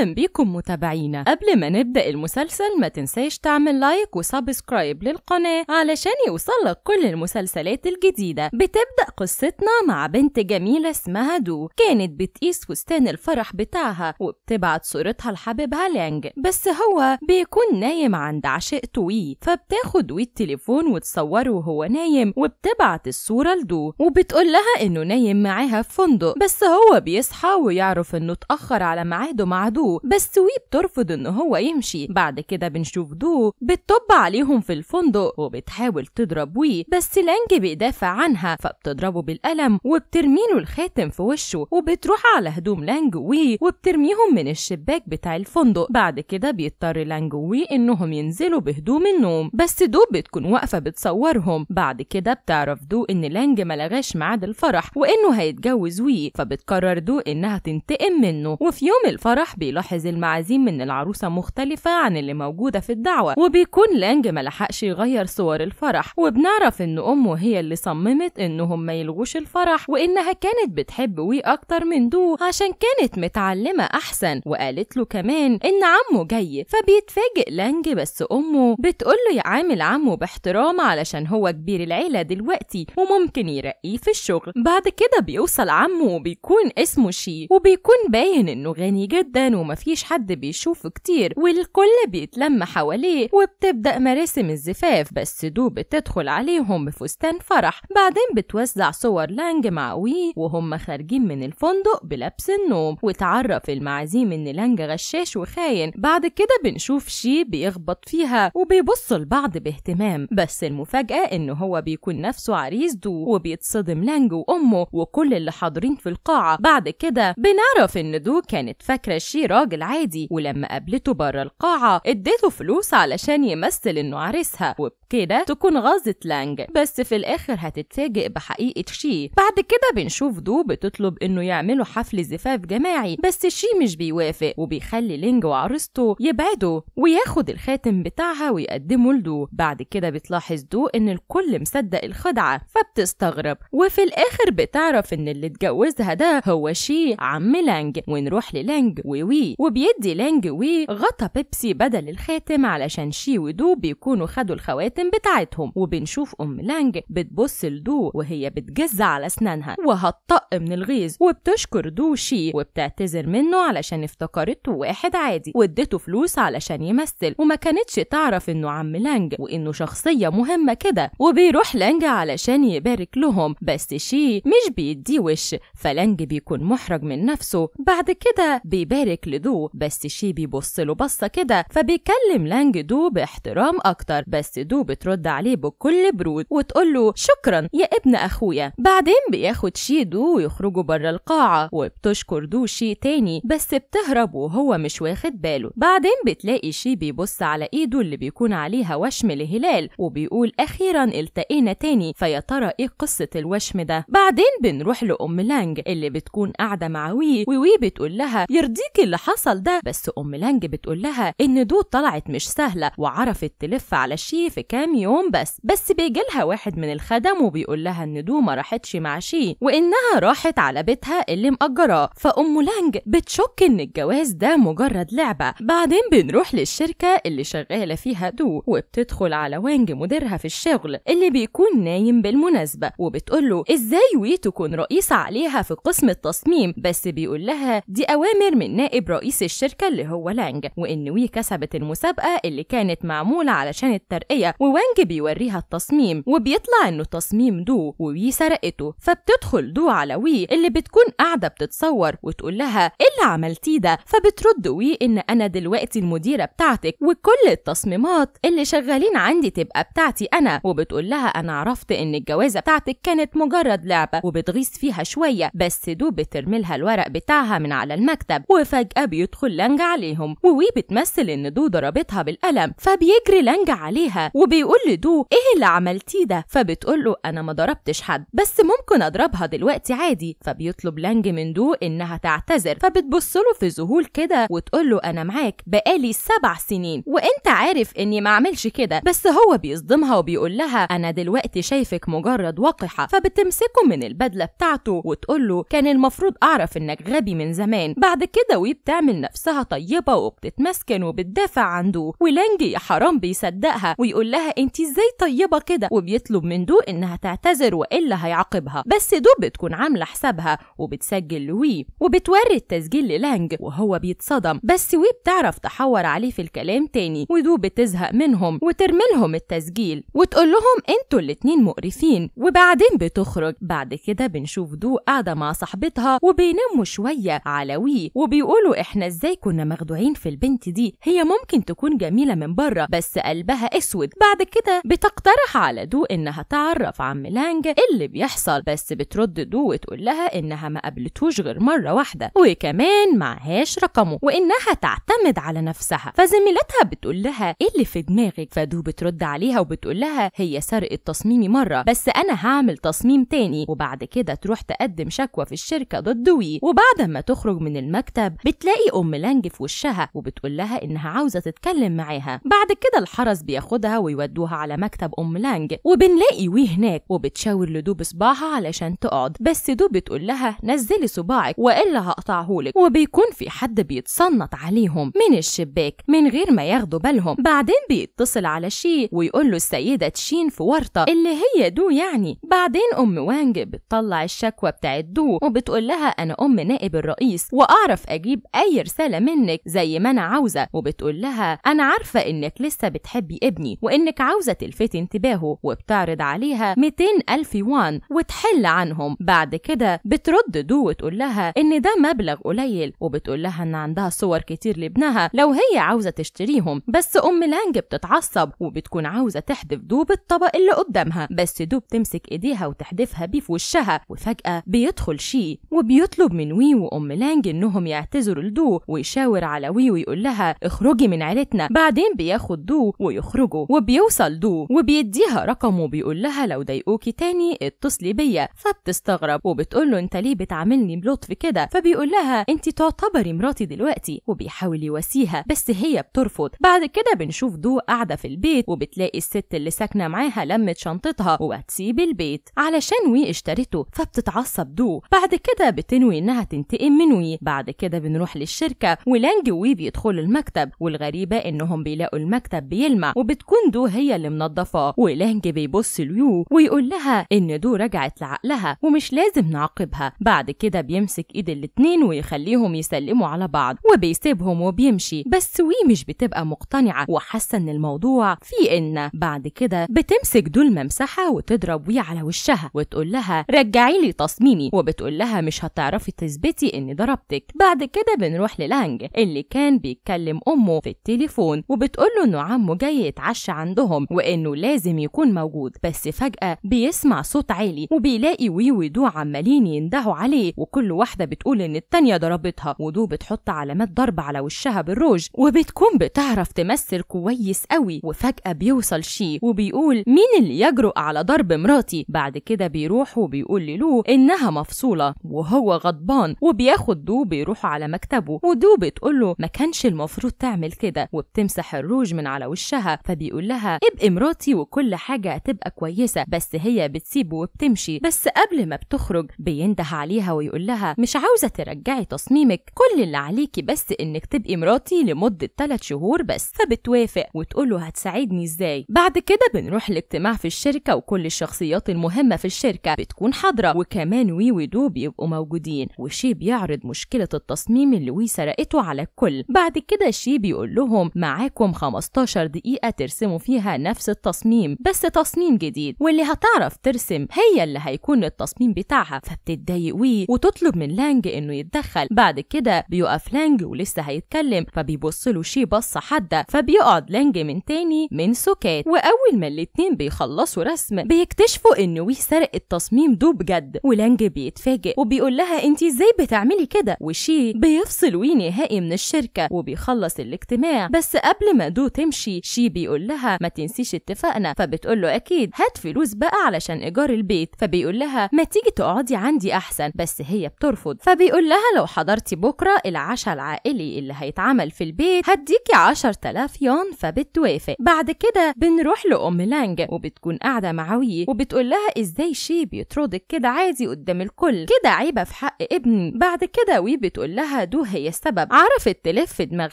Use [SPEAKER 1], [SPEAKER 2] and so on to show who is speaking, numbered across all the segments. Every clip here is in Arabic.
[SPEAKER 1] أهلا بيكم متابعينا قبل ما نبدأ المسلسل ما تنساش تعمل لايك وسبسكرايب للقناة علشان يوصلك كل المسلسلات الجديدة بتبدأ قصتنا مع بنت جميلة اسمها دو كانت بتقيس فستان الفرح بتاعها وبتبعت صورتها لحبيبها لانج بس هو بيكون نايم عند عشيقته وي فبتاخد وي التليفون وتصوره وهو نايم وبتبعت الصورة لدو وبتقول لها إنه نايم معاها في فندق بس هو بيصحى ويعرف إنه اتأخر على ميعاده مع دو بس وي بترفض إن هو يمشي بعد كده بنشوف دو بتطب عليهم في الفندق وبتحاول تضرب وي بس لانج بيدافع عنها فبتضربه بالقلم وبترميله الخاتم في وشه وبتروح على هدوم لانج وي وبترميهم من الشباك بتاع الفندق بعد كده بيضطر لانج وي إنهم ينزلوا بهدوم النوم بس دو بتكون واقفة بتصورهم بعد كده بتعرف دو إن لانج ملغاش ميعاد الفرح وإنه هيتجوز وي فبتقرر دو إنها تنتقم منه وفي يوم الفرح بي بيلاحظ المعازيم من العروسة مختلفة عن اللي موجودة في الدعوة وبيكون لانج ملحقش يغير صور الفرح وبنعرف ان امه هي اللي صممت انهم ما يلغوش الفرح وانها كانت بتحب وي اكتر من دو عشان كانت متعلمة احسن وقالت له كمان ان عمه جاي فبيتفاجئ لانج بس امه بتقول له يعامل عمه باحترام علشان هو كبير العيلة دلوقتي وممكن يرقيه في الشغل بعد كده بيوصل عمه وبيكون اسمه شي وبيكون باين انه غني جدا وما فيش حد بيشوفه كتير والكل بيتلم حواليه وبتبدأ مراسم الزفاف بس دو بتدخل عليهم بفستان فرح بعدين بتوزع صور لانج مع وي وهم خارجين من الفندق بلبس النوم وتعرف المعازيم ان لانج غشاش وخاين بعد كده بنشوف شي بيخبط فيها وبيبص لبعض باهتمام بس المفاجأة ان هو بيكون نفسه عريس دو وبيتصدم لانج وامه وكل اللي حاضرين في القاعة بعد كده بنعرف ان دو كانت فاكرة شي راجل عادي ولما قابلته بره القاعة اديته فلوس علشان يمثل انه عريسها وب كده تكون غاظت لانج بس في الآخر هتتفاجئ بحقيقة شي بعد كده بنشوف دو بتطلب إنه يعملوا حفل زفاف جماعي بس شي مش بيوافق وبيخلي لينج وعروسته يبعدوا وياخد الخاتم بتاعها ويقدمه لدو بعد كده بتلاحظ دو إن الكل مصدق الخدعة فبتستغرب وفي الآخر بتعرف إن اللي اتجوزها ده هو شي عم لانج ونروح للانج ووي وبيدي لانج وي غطا بيبسي بدل الخاتم علشان شي ودو بيكونوا خدوا الخواتم الخواتم بتاعتهم وبنشوف أم لانج بتبص لدو وهي بتجز على أسنانها وهتطق من الغيظ وبتشكر دو شي وبتعتذر منه علشان افتكرته واحد عادي واديته فلوس علشان يمثل وما كانتش تعرف إنه عم لانج وإنه شخصية مهمة كده وبيروح لانج علشان يبارك لهم بس شي مش بيديه وش فلانج بيكون محرج من نفسه بعد كده بيبارك لدو بس شي بيبص له بصة كده فبيكلم لانج دو باحترام أكتر بس دو وبترد عليه بكل برود وتقول له شكرا يا ابن اخويا بعدين بياخد شيدو ويخرجوا بره القاعه وبتشكر دو شي تاني بس بتهرب وهو مش واخد باله بعدين بتلاقي شي بيبص على ايده اللي بيكون عليها وشم لهلال وبيقول اخيرا التقينا تاني فيا ترى ايه قصه الوشم ده بعدين بنروح لام لانج اللي بتكون قاعده مع وي ووي بتقول لها يرضيك اللي حصل ده بس ام لانج بتقول لها ان دو طلعت مش سهله وعرفت تلف على شي في كام يوم بس بس بيجيلها واحد من الخدم وبيقول لها ان دو ما راحتش مع شي وانها راحت على بيتها اللي مأجراه فأم لانج بتشك ان الجواز ده مجرد لعبة بعدين بنروح للشركة اللي شغالة فيها دو وبتدخل على وانج مديرها في الشغل اللي بيكون نايم بالمناسبة وبتقوله ازاي وي تكون رئيسة عليها في قسم التصميم بس بيقول لها دي أوامر من نائب رئيس الشركة اللي هو لانج وإن وي كسبت المسابقة اللي كانت معمولة علشان الترقية ووانج بيوريها التصميم وبيطلع انه تصميم دو ووي سرقته فبتدخل دو على وي اللي بتكون قاعده بتتصور وتقول لها ايه اللي عملتيه ده فبترد وي ان انا دلوقتي المديره بتاعتك وكل التصميمات اللي شغالين عندي تبقى بتاعتي انا وبتقول لها انا عرفت ان الجوازه بتاعتك كانت مجرد لعبه وبتغيظ فيها شويه بس دو بترمي لها الورق بتاعها من على المكتب وفجاه بيدخل لانج عليهم ووي بتمثل ان دو ضربتها بالقلم فبيجري لانج عليها وب بيقول لدو ايه اللي عملتيه ده فبتقول له انا ما ضربتش حد بس ممكن اضربها دلوقتي عادي فبيطلب لانج من دو انها تعتذر فبتبص له في ذهول كده وتقول له انا معاك بقالي سبع سنين وانت عارف اني ما اعملش كده بس هو بيصدمها وبيقول لها انا دلوقتي شايفك مجرد وقحه فبتمسكه من البدله بتاعته وتقول له كان المفروض اعرف انك غبي من زمان بعد كده وي بتعمل نفسها طيبه وبتتمسكن وبتدافع عن دو ولانج يا حرام بيصدقها ويقول لها لها انت ازاي طيبه كده وبيطلب من دو انها تعتذر والا هيعاقبها بس دو بتكون عامله حسابها وبتسجل لوي وبتوري التسجيل للانج وهو بيتصدم بس وي بتعرف تحور عليه في الكلام تاني ودو بتزهق منهم وترملهم التسجيل وتقول لهم انتوا الاتنين مقرفين وبعدين بتخرج بعد كده بنشوف دو قاعده مع صاحبتها وبينموا شويه على وي وبيقولوا احنا ازاي كنا مخدوعين في البنت دي هي ممكن تكون جميله من بره بس قلبها اسود بعد بعد كده بتقترح على دو إنها تعرف عن ميلانج اللي بيحصل بس بترد دو وتقول لها إنها ما قابلتوش غير مرة واحدة وكمان معهاش رقمه وإنها تعتمد على نفسها فزميلتها بتقول لها إيه اللي في دماغك فدو بترد عليها وبتقول لها هي سرقت تصميمي مرة بس أنا هعمل تصميم تاني وبعد كده تروح تقدم شكوى في الشركة ضد دوي وبعد ما تخرج من المكتب بتلاقي أم لانج في وشها وبتقول لها إنها عاوزة تتكلم معاها بعد كده الحرس بياخدها ويودي ودوها على مكتب أم لانج وبنلاقي وي هناك وبتشاور لدو بصباعها علشان تقعد بس دو بتقول لها نزلي صباعك وإلا هقطعهولك وبيكون في حد بيتصنت عليهم من الشباك من غير ما ياخدوا بالهم بعدين بيتصل على شي ويقول له السيدة تشين في ورطة اللي هي دو يعني بعدين أم وانج بتطلع الشكوى بتاعت دو وبتقول لها أنا أم نائب الرئيس وأعرف أجيب أي رسالة منك زي ما أنا عاوزة وبتقول لها أنا عارفة إنك لسه بتحبي ابني وإن إنك عاوزة تلفتي انتباهه وبتعرض عليها 200 ألف يوان وتحل عنهم بعد كده بترد دو وتقول لها إن ده مبلغ قليل وبتقول لها إن عندها صور كتير لابنها لو هي عاوزة تشتريهم بس أم لانج بتتعصب وبتكون عاوزة تحذف دو بالطبق اللي قدامها بس دو بتمسك إيديها وتحذفها بيه في وشها وفجأة بيدخل شي وبيطلب من وي وأم لانج إنهم يعتذروا لدو ويشاور على وي ويقول لها اخرجي من عيلتنا بعدين بياخد دو ويخرجوا وبي بيوصل دو وبيديها رقمه بيقول لها لو ضايقوكي تاني اتصلي بيا فبتستغرب وبتقول له انت ليه بتعاملني بلطف كده فبيقول لها انت تعتبري مراتي دلوقتي وبيحاول يواسيها بس هي بترفض بعد كده بنشوف دو قاعده في البيت وبتلاقي الست اللي ساكنه معاها لمت شنطتها وهتسيب البيت علشان وي اشترته فبتتعصب دو بعد كده بتنوي انها تنتقم من وي بعد كده بنروح للشركه ولانج وي بيدخلوا المكتب والغريبه انهم بيلاقوا المكتب بيلمع وبتكون دو وهي اللي منظفاه ولانج بيبص ليو ويقول لها ان دو رجعت لعقلها ومش لازم نعاقبها بعد كده بيمسك ايد الاتنين ويخليهم يسلموا على بعض وبيسيبهم وبيمشي بس وي مش بتبقى مقتنعه وحاسه ان الموضوع في ان بعد كده بتمسك دو الممسحه وتضرب وي على وشها وتقول لها رجعي لي تصميمي وبتقول لها مش هتعرفي تثبتي اني ضربتك بعد كده بنروح للانج اللي كان بيتكلم امه في التليفون وبتقول له انه عمه جاي يتعشى عند عندهم وإنه لازم يكون موجود بس فجأة بيسمع صوت عالي وبيلاقي وي ودو عمالين يندهوا عليه وكل واحدة بتقول إن التانية ضربتها ودو بتحط علامات ضرب على وشها بالروج وبتكون بتعرف تمثل كويس قوي وفجأة بيوصل شي وبيقول مين اللي يجرؤ على ضرب مراتي بعد كده بيروح وبيقول للو إنها مفصولة وهو غضبان وبياخد دو بيروح على مكتبه ودو بتقول له ما كانش المفروض تعمل كده وبتمسح الروج من على وشها فبيقول لها ابقي مراتي وكل حاجة هتبقى كويسة بس هي بتسيبه وبتمشي بس قبل ما بتخرج بينده عليها ويقول لها مش عاوزة ترجعي تصميمك كل اللي عليكي بس انك تبقي مراتي لمدة 3 شهور بس فبتوافق وتقول له هتساعدني ازاي بعد كده بنروح الاجتماع في الشركة وكل الشخصيات المهمة في الشركة بتكون حاضرة وكمان وي ودو بيبقوا موجودين وشي بيعرض مشكلة التصميم اللي وي سرقته على الكل بعد كده شي بيقول لهم معاكم 15 دقيقة ترسموا فيها فيها نفس التصميم بس تصميم جديد واللي هتعرف ترسم هي اللي هيكون التصميم بتاعها فبتتضايق ويه وتطلب من لانج انه يتدخل بعد كده بيقف لانج ولسه هيتكلم فبيبص له شي بصه حاده فبيقعد لانج من تاني من سكات واول ما الاتنين بيخلصوا رسم بيكتشفوا ان وي سرق التصميم ده بجد ولانج بيتفاجئ وبيقول لها انت ازاي بتعملي كده وشي بيفصل وي نهائي من الشركه وبيخلص الاجتماع بس قبل ما دو تمشي شي بيقول لها ما تنسيش اتفقنا فبتقول له اكيد هات فلوس بقى علشان ايجار البيت فبيقول لها ما تيجي تقعدي عندي احسن بس هي بترفض فبيقول لها لو حضرتي بكره العشاء العائلي اللي هيتعمل في البيت هديكي 10000 يون فبتوافق بعد كده بنروح لام لانج وبتكون قاعده مع وي وبتقول لها ازاي شي بيطردك كده عادي قدام الكل كده عيبه في حق ابني بعد كده وي بتقول لها دو هي السبب عرفت تلف دماغ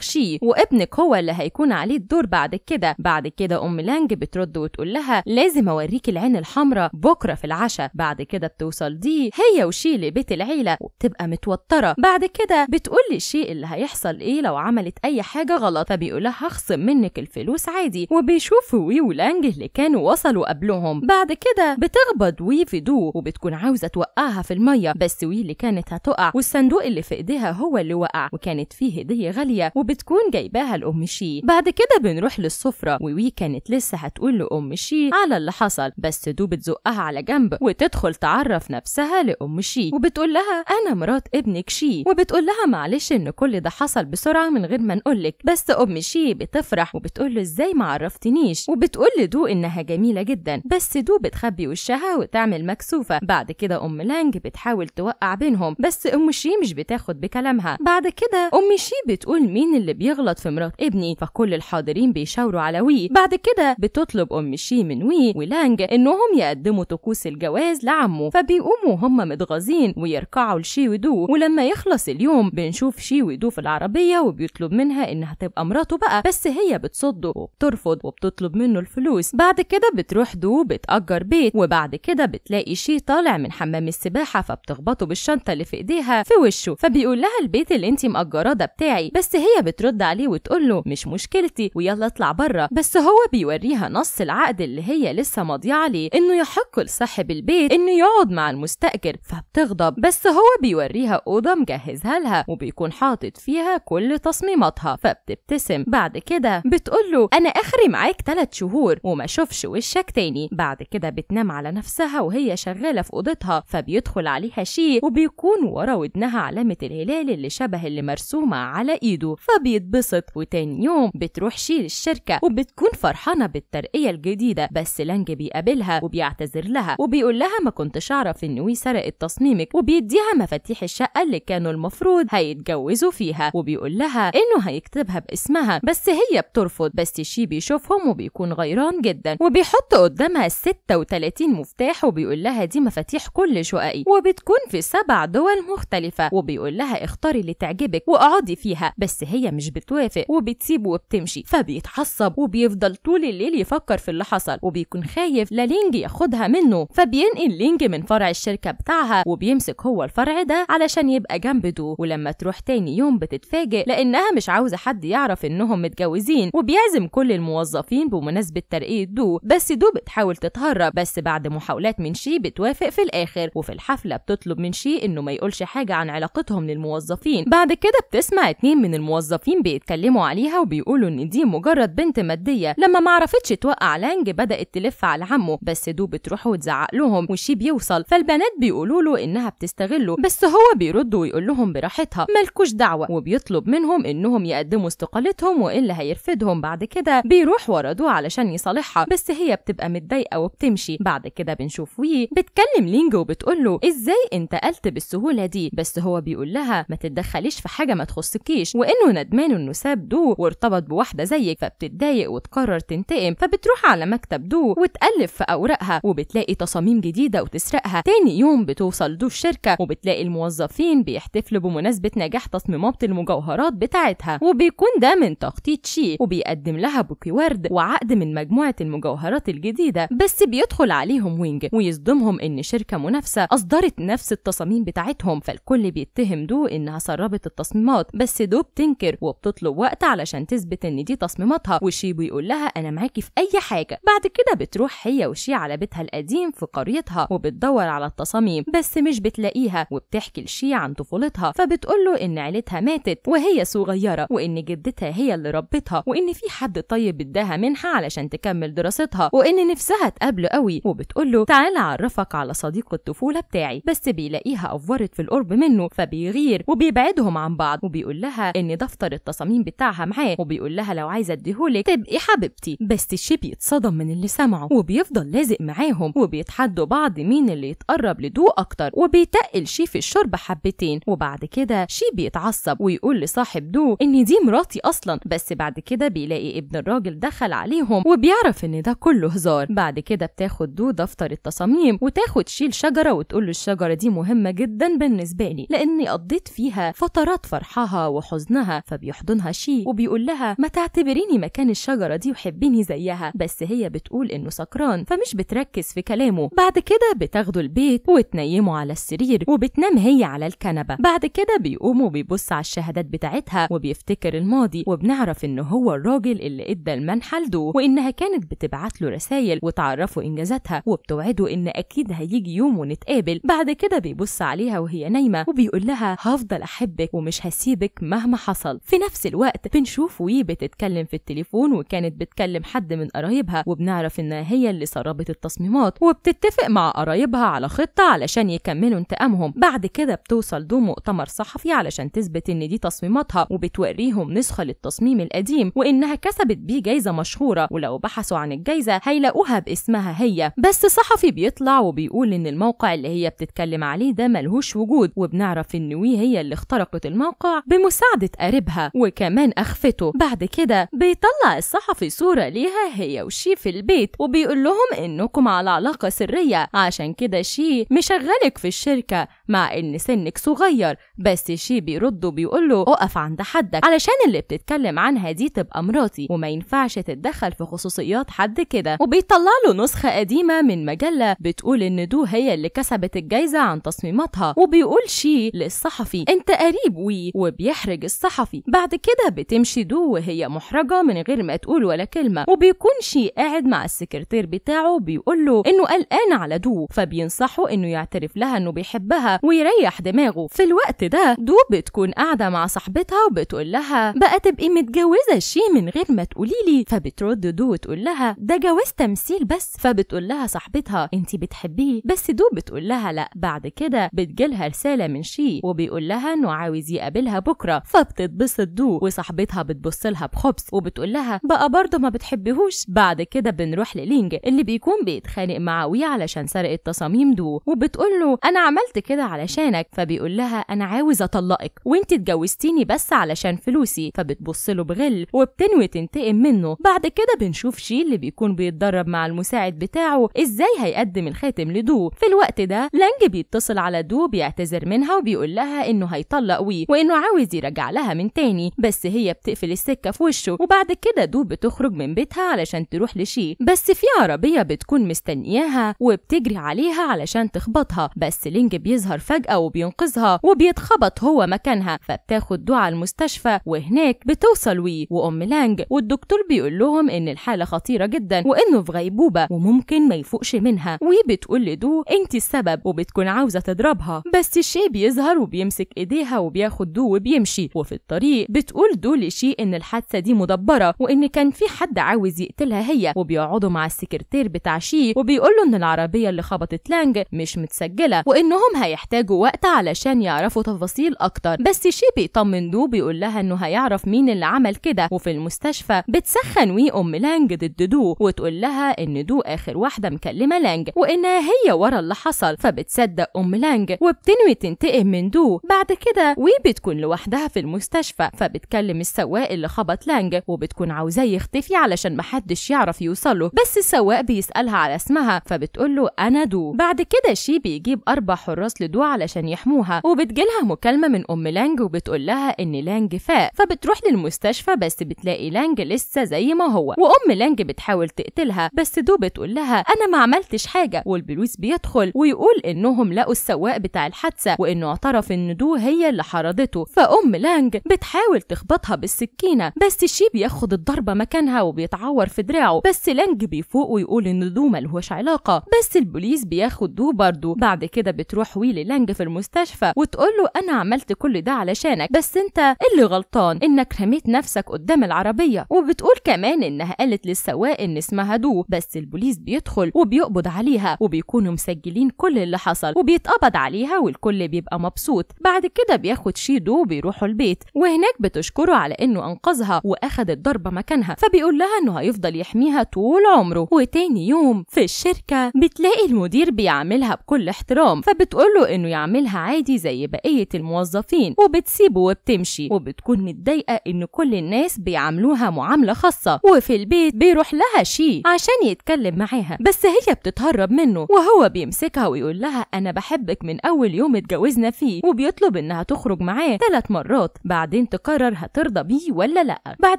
[SPEAKER 1] شي وابنك هو اللي هيكون عليه الدور بعد كده بعد كده ام لانج بترد وتقول لها لازم اوريك العين الحمراء بكره في العشاء بعد كده بتوصل دي هي وشيلي بيت العيله وبتبقى متوتره بعد كده بتقول لي الشيء اللي هيحصل ايه لو عملت اي حاجه غلط فبيقول لها هخصم منك الفلوس عادي وبيشوف وي ولانج اللي كانوا وصلوا قبلهم بعد كده بتخبط وي في دو وبتكون عاوزه توقعها في الميه بس وي اللي كانت هتقع والصندوق اللي في ايديها هو اللي وقع وكانت فيه هديه غاليه وبتكون جايباها لام شي بعد كده بنروح للسفره ووي كان كانت لسه هتقول لأم شي على اللي حصل بس دو بتزقها على جنب وتدخل تعرف نفسها لأم شي وبتقول لها أنا مرات ابنك شي وبتقول لها معلش إن كل ده حصل بسرعة من غير ما نقولك بس أم شي بتفرح وبتقول له إزاي ما عرفتنيش وبتقول لدو إنها جميلة جدا بس دو بتخبي وشها وتعمل مكسوفة بعد كده أم لانج بتحاول توقع بينهم بس أم شي مش بتاخد بكلامها بعد كده أم شي بتقول مين اللي بيغلط في مرات ابني فكل الحاضرين بيشاوروا على وي بعد بعد كده بتطلب أم شي من وي ولانج إنهم يقدموا طقوس الجواز لعمه فبيقوموا هم متغاظين ويركعوا لشي ودو ولما يخلص اليوم بنشوف شي ودو في العربية وبيطلب منها إنها تبقى مراته بقى بس هي بتصده وبترفض وبتطلب منه الفلوس بعد كده بتروح دو بتأجر بيت وبعد كده بتلاقي شي طالع من حمام السباحة فبتخبطه بالشنطة اللي في إيديها في وشه فبيقول لها البيت اللي انت مأجراه ده بتاعي بس هي بترد عليه وتقول له مش مشكلتي ويلا اطلع بره بس هو هو بيوريها نص العقد اللي هي لسه ماضية عليه إنه يحق لصاحب البيت إنه يقعد مع المستأجر فبتغضب بس هو بيوريها أوضة مجهزها لها وبيكون حاطط فيها كل تصميماتها فبتبتسم بعد كده بتقول له أنا آخري معاك تلات شهور وما شوفش وشك تاني بعد كده بتنام على نفسها وهي شغالة في أوضتها فبيدخل عليها شيء وبيكون ورا ودنها علامة الهلال اللي شبه اللي مرسومة على إيده فبيتبسط وتاني يوم بتروح شيل الشركة وبتكون فرحانة فرحانة بالترقية الجديدة بس لانج بيقابلها وبيعتذر لها وبيقول لها ما كنتش أعرف إن وي سرقت تصميمك وبيديها مفاتيح الشقة اللي كانوا المفروض هيتجوزوا فيها وبيقول لها إنه هيكتبها باسمها بس هي بترفض بس شي بيشوفهم وبيكون غيران جدا وبيحط قدامها 36 مفتاح وبيقول لها دي مفاتيح كل شققي وبتكون في سبع دول مختلفة وبيقول لها اختاري اللي تعجبك واقعدي فيها بس هي مش بتوافق وبتسيبه وبتمشي فبيتعصب وبيفضل طول الليل يفكر في اللي حصل وبيكون خايف لا لينج ياخدها منه فبينقل لينج من فرع الشركة بتاعها وبيمسك هو الفرع ده علشان يبقى جنب دو ولما تروح تاني يوم بتتفاجئ لأنها مش عاوزة حد يعرف إنهم متجوزين وبيعزم كل الموظفين بمناسبة ترقية دو بس دو بتحاول تتهرب بس بعد محاولات من شي بتوافق في الآخر وفي الحفلة بتطلب من شي إنه ما يقولش حاجة عن علاقتهم للموظفين بعد كده بتسمع اتنين من الموظفين بيتكلموا عليها وبيقولوا إن دي مجرد بنت مادية لما لما ما عرفتش توقع لانج بدات تلف على عمه بس دو بتروح وتزعق لهم وشي بيوصل فالبنات بيقولوا له انها بتستغله بس هو بيرد ويقول لهم براحتها ملكوش دعوه وبيطلب منهم انهم يقدموا استقالتهم والا هيرفدهم بعد كده بيروح ورا دو علشان يصالحها بس هي بتبقى متضايقه وبتمشي بعد كده بنشوف وي بتكلم لينج وبتقول له ازاي انتقلت بالسهوله دي بس هو بيقول لها ما تتدخليش في حاجه ما تخصكيش وانه ندمان انه ساب دو وارتبط بواحده زيك فبتتضايق وتقرر تنتقم فبتروح على مكتب دو وتألف في أوراقها وبتلاقي تصاميم جديدة وتسرقها تاني يوم بتوصل دو الشركة وبتلاقي الموظفين بيحتفلوا بمناسبة نجاح تصميمات المجوهرات بتاعتها وبيكون ده من تخطيط شي وبيقدم لها بوكي ورد وعقد من مجموعة المجوهرات الجديدة بس بيدخل عليهم وينج ويصدمهم إن شركة منافسة أصدرت نفس التصاميم بتاعتهم فالكل بيتهم دو إنها سربت التصميمات بس دو بتنكر وبتطلب وقت علشان تثبت إن دي تصميماتها وشي بيقول لها أنا معاكي في أي حاجة بعد كده بتروح هي وشي على بيتها القديم في قريتها وبتدور على التصاميم بس مش بتلاقيها وبتحكي لشي عن طفولتها فبتقوله إن عيلتها ماتت وهي صغيرة وإن جدتها هي اللي ربتها وإن في حد طيب اداها منحة علشان تكمل دراستها وإن نفسها تقابله قوي وبتقوله تعالى أعرفك على صديق الطفولة بتاعي بس بيلاقيها أفورت في القرب منه فبيغير وبيبعدهم عن بعض وبيقول لها إن دفتر التصاميم بتاعها معاه وبيقول لها لو عايزة اديهولك تبقي حبيبتي ستي بس الشيب بيتصدم من اللي سمعه وبيفضل لازق معاهم وبيتحدوا بعض مين اللي يتقرب لدو اكتر وبيتقل شي في الشرب حبتين وبعد كده شي بيتعصب ويقول لصاحب دو ان دي مراتي اصلا بس بعد كده بيلاقي ابن الراجل دخل عليهم وبيعرف ان ده كله هزار بعد كده بتاخد دو دفتر التصاميم وتاخد شيل شجره وتقول له الشجره دي مهمه جدا بالنسبه لي لاني قضيت فيها فترات فرحها وحزنها فبيحضنها شي وبيقول لها ما تعتبريني مكان الشجره دي حبيني زيها بس هي بتقول انه سكران فمش بتركز في كلامه بعد كده بتاخده البيت وتنيمه على السرير وبتنام هي على الكنبه بعد كده بيقوم وبيبص على الشهادات بتاعتها وبيفتكر الماضي وبنعرف ان هو الراجل اللي ادى المنحة لدو وانها كانت بتبعت له رسايل وتعرفه انجازاتها وبتوعده ان اكيد هيجي يوم ونتقابل بعد كده بيبص عليها وهي نايمه وبيقول لها هفضل احبك ومش هسيبك مهما حصل في نفس الوقت بنشوف وي بتتكلم في التليفون وكانت بت بتكلم حد من قرايبها وبنعرف انها هي اللي سربت التصميمات وبتتفق مع قرايبها على خطه علشان يكملوا انتقامهم بعد كده بتوصل دو مؤتمر صحفي علشان تثبت ان دي تصميماتها وبتوريهم نسخه للتصميم القديم وانها كسبت بيه جايزه مشهوره ولو بحثوا عن الجايزه هيلاقوها باسمها هي بس صحفي بيطلع وبيقول ان الموقع اللي هي بتتكلم عليه ده ملهوش وجود وبنعرف ان وي هي اللي اخترقت الموقع بمساعده قريبها وكمان اخفته بعد كده بيطلع الصحفي صورة صورة ليها هي وشي في البيت وبيقول لهم إنكم على علاقة سرية عشان كده شي مشغلك في الشركة مع إن سنك صغير بس شي بيرد وبيقول له أقف عند حدك علشان اللي بتتكلم عنها دي تبقى مراتي وما ينفعش تتدخل في خصوصيات حد كده وبيطلع له نسخة قديمة من مجلة بتقول إن دو هي اللي كسبت الجايزة عن تصميماتها وبيقول شي للصحفي أنت قريب وي وبيحرج الصحفي بعد كده بتمشي دو وهي محرجة من غير ما تقول ولا كلمه وبيكون شي قاعد مع السكرتير بتاعه بيقول له انه قلقان على دو فبينصحه انه يعترف لها انه بيحبها ويريح دماغه في الوقت ده دو بتكون قاعده مع صاحبتها وبتقول لها بقى تبقي متجوزه شي من غير ما تقولي لي فبترد دو وتقول لها ده جواز تمثيل بس فبتقول لها صاحبتها انت بتحبيه بس دو بتقول لها لا بعد كده بتجيلها رساله من شي وبيقول لها انه عاوز يقابلها بكره فبتتبسط دو وصاحبتها بتبص لها بخبث وبتقول لها بقى برضه ما بتحبهوش بعد كده بنروح للينج اللي بيكون بيتخانق مع وي علشان سرقة تصاميم دو وبتقول له انا عملت كده علشانك فبيقول لها انا عاوز اطلقك وانت اتجوزتيني بس علشان فلوسي فبتبص له بغل وبتنوي تنتقم منه بعد كده بنشوف شي اللي بيكون بيتدرب مع المساعد بتاعه ازاي هيقدم الخاتم لدو في الوقت ده لانج بيتصل على دو بيعتذر منها وبيقول لها انه هيطلق وي وانه عاوز يرجع لها من تاني بس هي بتقفل السكه في وشه وبعد كده دو بتخرج من بيتها علشان تروح لشيء بس في عربية بتكون مستنياها وبتجري عليها علشان تخبطها بس لينج بيظهر فجأة وبينقذها وبيتخبط هو مكانها فبتاخد دعاء المستشفى وهناك بتوصل وي وأم لانج والدكتور بيقول لهم إن الحالة خطيرة جدا وإنه في غيبوبة وممكن ما يفوقش منها وي بتقول لدو أنت السبب وبتكون عاوزة تضربها بس الشي بيظهر وبيمسك إيديها وبياخد دو وبيمشي وفي الطريق بتقول دو لشي إن الحادثة دي مدبرة وإن كان في حد حد عاوز يقتلها هي وبيقعدوا مع السكرتير بتاع شي وبيقولوا ان العربيه اللي خبطت لانج مش متسجله وانهم هيحتاجوا وقت علشان يعرفوا تفاصيل اكتر بس شي بيطمن دو بيقول لها انه هيعرف مين اللي عمل كده وفي المستشفى بتسخن وي ام لانج ضد دو وتقول لها ان دو اخر واحده مكلمه لانج وانها هي ورا اللي حصل فبتصدق ام لانج وبتنوي تنتقم من دو بعد كده وي بتكون لوحدها في المستشفى فبتكلم السواق اللي خبط لانج وبتكون عاوزاه يختفي تحكي علشان محدش يعرف يوصله بس السواق بيسألها على اسمها فبتقول له أنا دو بعد كده شي بيجيب أربع حراس لدو علشان يحموها وبتجيلها مكالمة من أم لانج وبتقول لها إن لانج فاق فبتروح للمستشفى بس بتلاقي لانج لسه زي ما هو وأم لانج بتحاول تقتلها بس دو بتقول لها أنا ما عملتش حاجة والبوليس بيدخل ويقول إنهم لقوا السواق بتاع الحادثة وإنه اعترف إن دو هي اللي حرضته فأم لانج بتحاول تخبطها بالسكينة بس شي بياخد الضربة مكانها منها وبيتعور في دراعه بس لانج بيفوق ويقول ان دو ملهوش علاقه بس البوليس بياخد دو برضه بعد كده بتروح ويلي لانج في المستشفى وتقول له انا عملت كل ده علشانك بس انت اللي غلطان انك رميت نفسك قدام العربيه وبتقول كمان انها قالت للسواق ان اسمها دو بس البوليس بيدخل وبيقبض عليها وبيكونوا مسجلين كل اللي حصل وبيتقبض عليها والكل بيبقى مبسوط بعد كده بياخد شي دو وبيروحوا البيت وهناك بتشكره على انه انقذها واخد الضربه مكانها فبيقول بيقول لها انه هيفضل يحميها طول عمره وتاني يوم في الشركه بتلاقي المدير بيعاملها بكل احترام فبتقوله انه يعملها عادي زي بقيه الموظفين وبتسيبه وبتمشي وبتكون متضايقه ان كل الناس بيعاملوها معامله خاصه وفي البيت بيروح لها شي عشان يتكلم معاها بس هي بتتهرب منه وهو بيمسكها ويقول لها انا بحبك من اول يوم اتجوزنا فيه وبيطلب انها تخرج معاه ثلاث مرات بعدين تقرر هترضى بيه ولا لا بعد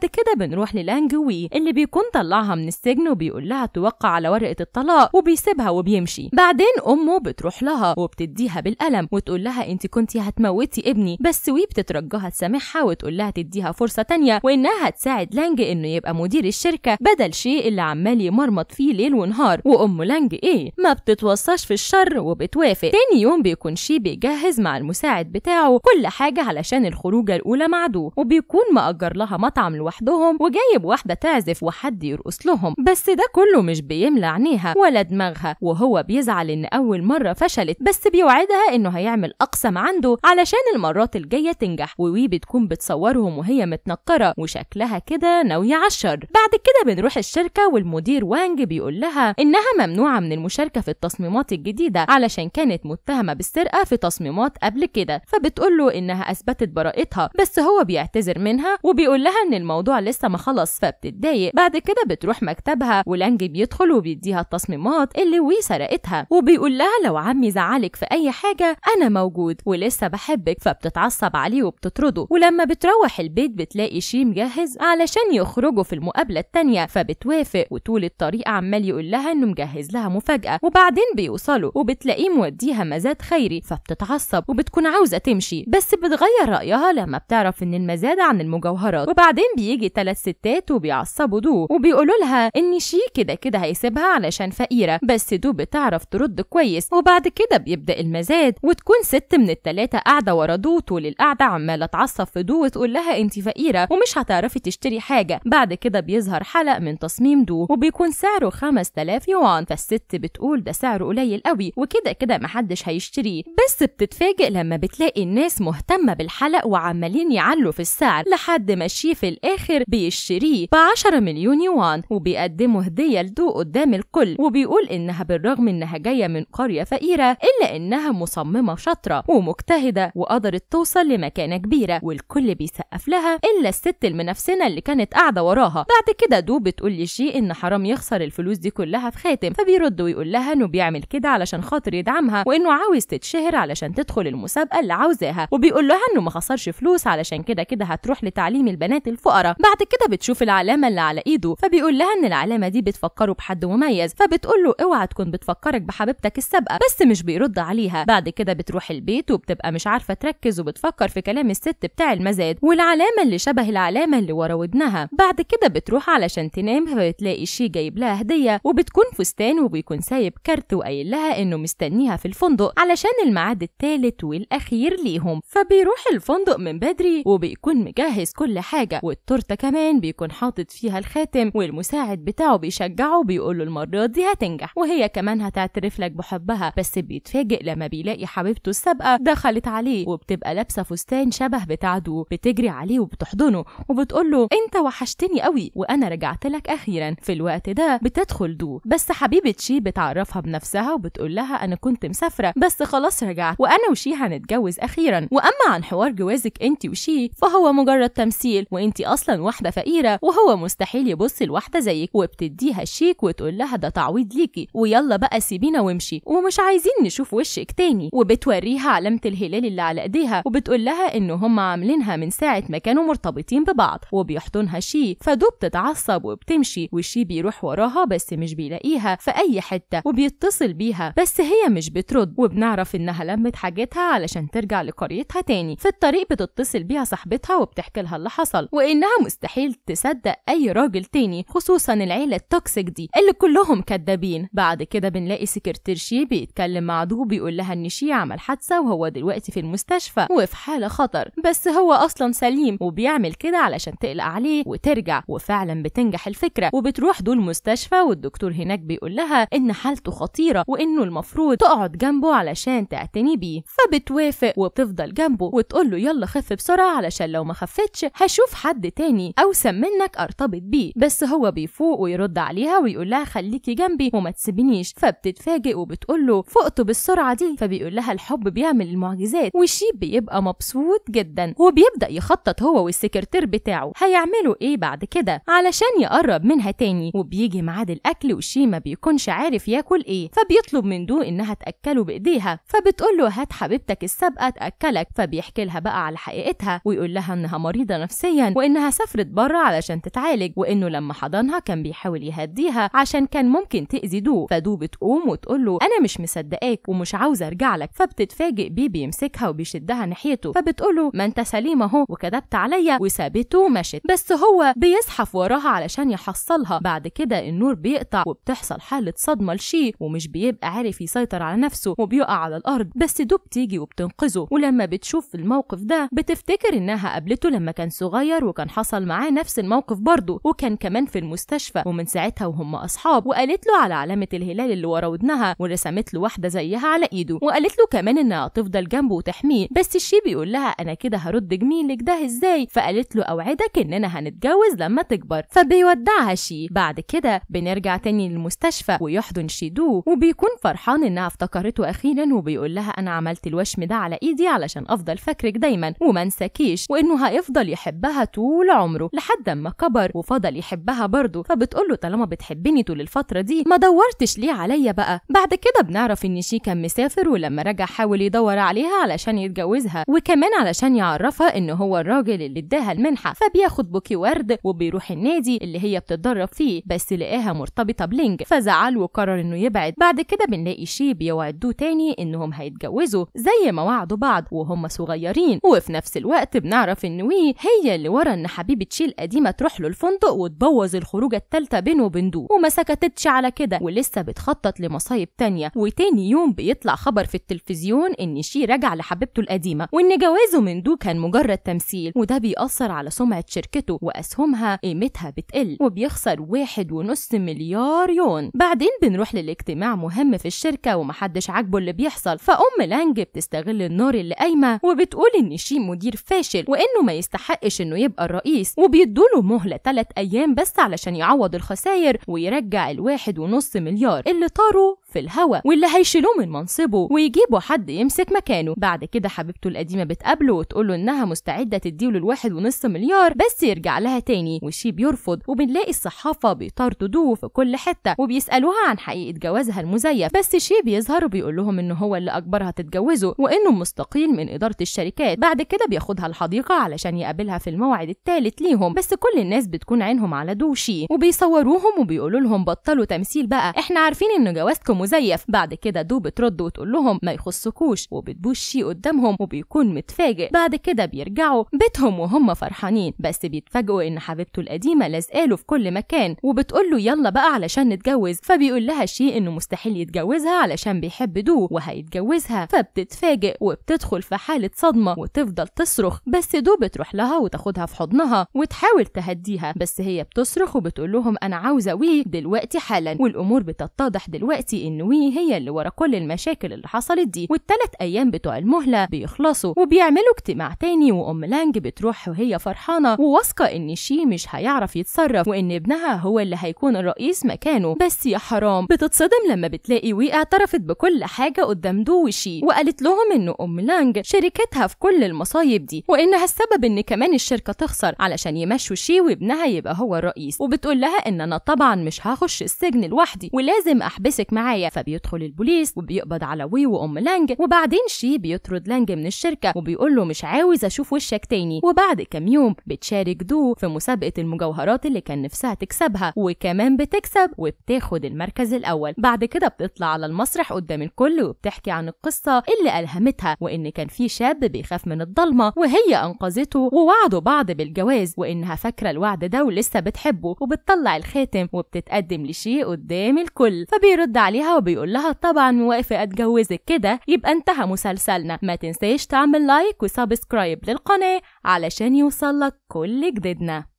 [SPEAKER 1] كده بنروح للانجوي قوي اللي بيكون طلعها من السجن وبيقول لها توقع على ورقة الطلاق وبيسيبها وبيمشي بعدين أمه بتروح لها وبتديها بالقلم وتقول لها أنت كنتي هتموتي ابني بس وي بتترجاها تسامحها وتقول لها تديها فرصة تانية وإنها هتساعد لانج إنه يبقى مدير الشركة بدل شيء اللي عمال يمرمط فيه ليل ونهار وأم لانج إيه ما بتتوصاش في الشر وبتوافق تاني يوم بيكون شي بيجهز مع المساعد بتاعه كل حاجة علشان الخروجة الأولى مع دو وبيكون مأجر لها مطعم لوحدهم وجايب واحدة تعزف وحد يرقص لهم بس ده كله مش بيملى عينيها ولا دماغها وهو بيزعل إن أول مرة فشلت بس بيوعدها إنه هيعمل أقصى ما عنده علشان المرات الجاية تنجح ووي بتكون بتصورهم وهي متنكرة وشكلها كده ناوية على الشر بعد كده بنروح الشركة والمدير وانج بيقول لها إنها ممنوعة من المشاركة في التصميمات الجديدة علشان كانت متهمة بالسرقة في تصميمات قبل كده فبتقول له إنها أثبتت براءتها بس هو بيعتذر منها وبيقول لها إن الموضوع لسه ما خلص فبتدي بتتضايق بعد كده بتروح مكتبها ولانج بيدخل وبيديها التصميمات اللي وي سرقتها وبيقول لها لو عمي زعلك في اي حاجه انا موجود ولسه بحبك فبتتعصب عليه وبتطرده ولما بتروح البيت بتلاقي شيم جاهز علشان يخرجوا في المقابله الثانيه فبتوافق وطول الطريق عمال يقول لها انه مجهز لها مفاجاه وبعدين بيوصلوا وبتلاقيه موديها مزاد خيري فبتتعصب وبتكون عاوزه تمشي بس بتغير رايها لما بتعرف ان المزاد عن المجوهرات وبعدين بيجي ثلاث ستات وبيعصبوا بيتعصبوا دو وبيقولوا لها ان شي كده كده هيسيبها علشان فقيره بس دو بتعرف ترد كويس وبعد كده بيبدا المزاد وتكون ست من التلاته قاعده ورا دو طول القعده عماله تعصب في دو وتقول لها انت فقيره ومش هتعرفي تشتري حاجه بعد كده بيظهر حلق من تصميم دو وبيكون سعره 5000 يوان فالست بتقول ده سعره قليل قوي وكده كده محدش هيشتريه بس بتتفاجئ لما بتلاقي الناس مهتمه بالحلق وعمالين يعلوا في السعر لحد ما شي في الاخر بيشتريه ب 10 مليون يوان وبيقدموا هدية لدو قدام الكل وبيقول إنها بالرغم إنها جاية من قرية فقيرة إلا إنها مصممة شاطرة ومجتهدة وقدرت توصل لمكانة كبيرة والكل بيسقف لها إلا الست المنافسنة اللي كانت قاعدة وراها بعد كده دو بتقول لشي إن حرام يخسر الفلوس دي كلها في خاتم فبيرد ويقول لها إنه بيعمل كده علشان خاطر يدعمها وإنه عاوز تتشهر علشان تدخل المسابقة اللي عاوزاها وبيقول لها إنه ما خسرش فلوس علشان كده كده هتروح لتعليم البنات الفقراء بعد كده بتشوف العلامة العلامه اللي على ايده فبيقول لها ان العلامه دي بتفكره بحد مميز فبتقول له اوعى تكون بتفكرك بحبيبتك السابقه بس مش بيرد عليها بعد كده بتروح البيت وبتبقى مش عارفه تركز وبتفكر في كلام الست بتاع المزاد والعلامه اللي شبه العلامه اللي ورا ودنها بعد كده بتروح علشان تنام فبتلاقي شي جايب لها هديه وبتكون فستان وبيكون سايب كارت وقايل لها انه مستنيها في الفندق علشان الميعاد الثالث والاخير ليهم فبيروح الفندق من بدري وبيكون مجهز كل حاجه والتورته كمان بيكون حاطط فيها الخاتم والمساعد بتاعه بيشجعه بيقول له المرة دي هتنجح وهي كمان هتعترف لك بحبها بس بيتفاجئ لما بيلاقي حبيبته السابقة دخلت عليه وبتبقى لابسة فستان شبه بتاع دو بتجري عليه وبتحضنه وبتقول له انت وحشتني قوي وانا رجعت لك اخيرا في الوقت ده بتدخل دو بس حبيبة شي بتعرفها بنفسها وبتقول لها انا كنت مسافرة بس خلاص رجعت وانا وشي هنتجوز اخيرا واما عن حوار جوازك انت وشي فهو مجرد تمثيل وانت اصلا واحدة فقيرة وهو هو مستحيل يبص لواحده زيك وبتديها الشيك وتقول لها ده تعويض ليكي ويلا بقى سيبينا وامشي ومش عايزين نشوف وشك تاني وبتوريها علامه الهلال اللي على ايديها وبتقول لها ان هم عاملينها من ساعه ما كانوا مرتبطين ببعض وبيحضنها شي فدوب بتتعصب وبتمشي والشي بيروح وراها بس مش بيلاقيها في اي حته وبيتصل بيها بس هي مش بترد وبنعرف انها لمت حاجتها علشان ترجع لقريتها تاني في الطريق بتتصل بيها صاحبتها وبتحكي لها اللي حصل وانها مستحيل تصدق أي راجل تاني خصوصا العيلة التوكسيك دي اللي كلهم كدابين بعد كده بنلاقي سكرتير شي بيتكلم مع دو بيقول لها إن شي عمل حادثة وهو دلوقتي في المستشفى وفي حالة خطر بس هو أصلا سليم وبيعمل كده علشان تقلق عليه وترجع وفعلا بتنجح الفكرة وبتروح دو المستشفى والدكتور هناك بيقول لها إن حالته خطيرة وإنه المفروض تقعد جنبه علشان تعتني بيه فبتوافق وبتفضل جنبه وتقول له يلا خف بسرعة علشان لو ما خفتش هشوف حد تاني أوسم منك مرتبط بيه بس هو بيفوق ويرد عليها ويقول لها خليكي جنبي وما تسيبنيش فبتتفاجئ وبتقول له فقت بالسرعه دي فبيقول لها الحب بيعمل المعجزات وشيب بيبقى مبسوط جدا وبيبدا يخطط هو والسكرتير بتاعه هيعملوا ايه بعد كده علشان يقرب منها تاني وبيجي ميعاد الاكل وشي ما بيكونش عارف ياكل ايه فبيطلب من دو انها تاكله بايديها فبتقول له هات حبيبتك السابقه تاكلك فبيحكي لها بقى على حقيقتها ويقول لها انها مريضه نفسيا وانها سافرت بره علشان تتعالج بتعالج وانه لما حضنها كان بيحاول يهديها عشان كان ممكن تاذي دو فدو بتقوم وتقول له انا مش مصدقاك ومش عاوزه ارجع لك فبتتفاجئ بيه بيمسكها وبيشدها ناحيته فبتقول له ما انت سليم اهو وكذبت عليا وسابته ومشت بس هو بيزحف وراها علشان يحصلها بعد كده النور بيقطع وبتحصل حاله صدمه لشي ومش بيبقى عارف يسيطر على نفسه وبيقع على الارض بس دو بتيجي وبتنقذه ولما بتشوف الموقف ده بتفتكر انها قابلته لما كان صغير وكان حصل معاه نفس الموقف برضه برضه وكان كمان في المستشفى ومن ساعتها وهم اصحاب وقالت له على علامه الهلال اللي ورا ودنها ورسمت له واحده زيها على ايده وقالت له كمان انها هتفضل جنبه وتحميه بس الشي بيقول لها انا كده هرد جميلك ده ازاي فقالت له اوعدك اننا هنتجوز لما تكبر فبيودعها شي بعد كده بنرجع تاني للمستشفى ويحضن شيدو وبيكون فرحان انها افتكرته اخيرا وبيقول لها انا عملت الوشم ده على ايدي علشان افضل فاكرك دايما وما انساكيش وانه هيفضل يحبها طول عمره لحد ما كبر الآخر وفضل يحبها برضه فبتقول له طالما بتحبني طول الفترة دي ما دورتش ليه عليا بقى بعد كده بنعرف إن شي كان مسافر ولما رجع حاول يدور عليها علشان يتجوزها وكمان علشان يعرفها إن هو الراجل اللي اداها المنحة فبياخد بوكي ورد وبيروح النادي اللي هي بتتدرب فيه بس لقاها مرتبطة بلينج فزعل وقرر إنه يبعد بعد كده بنلاقي شي بيوعدوه تاني إنهم هيتجوزوا زي ما وعدوا بعض وهم صغيرين وفي نفس الوقت بنعرف إن وي هي اللي ورا إن حبيبة شي القديمة تروح له الفندق وتبوظ الخروجة التالتة بينه وبين دو وما سكتتش على كده ولسه بتخطط لمصايب تانية وتاني يوم بيطلع خبر في التلفزيون إن شي رجع لحبيبته القديمة وإن جوازه من دو كان مجرد تمثيل وده بيأثر على سمعة شركته وأسهمها قيمتها بتقل وبيخسر واحد ونص مليار يون بعدين بنروح للاجتماع مهم في الشركة ومحدش عاجبه اللي بيحصل فأم لانج بتستغل النار اللي قايمة وبتقول إن شي مدير فاشل وإنه ما يستحقش إنه يبقى الرئيس وبيدوله مهلة ثلاث أيام بس علشان يعوض الخساير ويرجع الواحد ونص مليار اللي طاروا في الهوا واللي هيشيلوه من منصبه ويجيبوا حد يمسك مكانه بعد كده حبيبته القديمة بتقابله وتقوله إنها مستعدة تديله الواحد ونص مليار بس يرجع لها تاني وشي بيرفض وبنلاقي الصحافة بيطردوه في كل حتة وبيسألوها عن حقيقة جوازها المزيف بس شي بيظهر وبيقول لهم إن هو اللي أجبرها تتجوزه وإنه مستقيل من إدارة الشركات بعد كده بياخدها الحديقة علشان يقابلها في الموعد التالت ليهم بس كل الناس الناس بتكون عينهم على دوشي وبيصوروهم وبيقولوا لهم بطلوا تمثيل بقى احنا عارفين ان جوازكم مزيف بعد كده دو بترد وتقول لهم ما يخصكوش وبتبوشي شي قدامهم وبيكون متفاجئ بعد كده بيرجعوا بيتهم وهم فرحانين بس بيتفاجئوا ان حبيبته القديمه لازقاله في كل مكان وبتقول له يلا بقى علشان نتجوز فبيقول لها شي انه مستحيل يتجوزها علشان بيحب دو وهيتجوزها فبتتفاجئ وبتدخل في حاله صدمه وتفضل تصرخ بس دو بتروح لها وتاخدها في حضنها وتحاول تهديها فيها بس هي بتصرخ وبتقول لهم انا عاوزه وي دلوقتي حالا والامور بتتضح دلوقتي ان وي هي اللي ورا كل المشاكل اللي حصلت دي والتلات ايام بتوع المهله بيخلصوا وبيعملوا اجتماع تاني وام لانج بتروح وهي فرحانه وواثقه ان شي مش هيعرف يتصرف وان ابنها هو اللي هيكون الرئيس مكانه بس يا حرام بتتصدم لما بتلاقي وي اعترفت بكل حاجه قدام دو وشي وقالت لهم ان ام لانج شركتها في كل المصايب دي وانها السبب ان كمان الشركه تخسر علشان يمشوا شي وابنها ابنها يبقى هو الرئيس وبتقول لها ان انا طبعا مش هخش السجن لوحدي ولازم احبسك معايا فبيدخل البوليس وبيقبض على وي وام لانج وبعدين شي بيطرد لانج من الشركه وبيقول له مش عاوز اشوف وشك تاني وبعد كام يوم بتشارك دو في مسابقه المجوهرات اللي كان نفسها تكسبها وكمان بتكسب وبتاخد المركز الاول بعد كده بتطلع على المسرح قدام الكل وبتحكي عن القصه اللي الهمتها وان كان في شاب بيخاف من الضلمه وهي انقذته ووعدوا بعض بالجواز وانها فاكره الوعد متعددة ولسه بتحبه وبتطلع الخاتم وبتتقدم لشيء قدام الكل فبيرد عليها وبيقول لها طبعا واقفة أتجوزك كده يبقى انتهى مسلسلنا ما تنسيش تعمل لايك وسبسكرايب للقناة علشان يوصلك كل جديدنا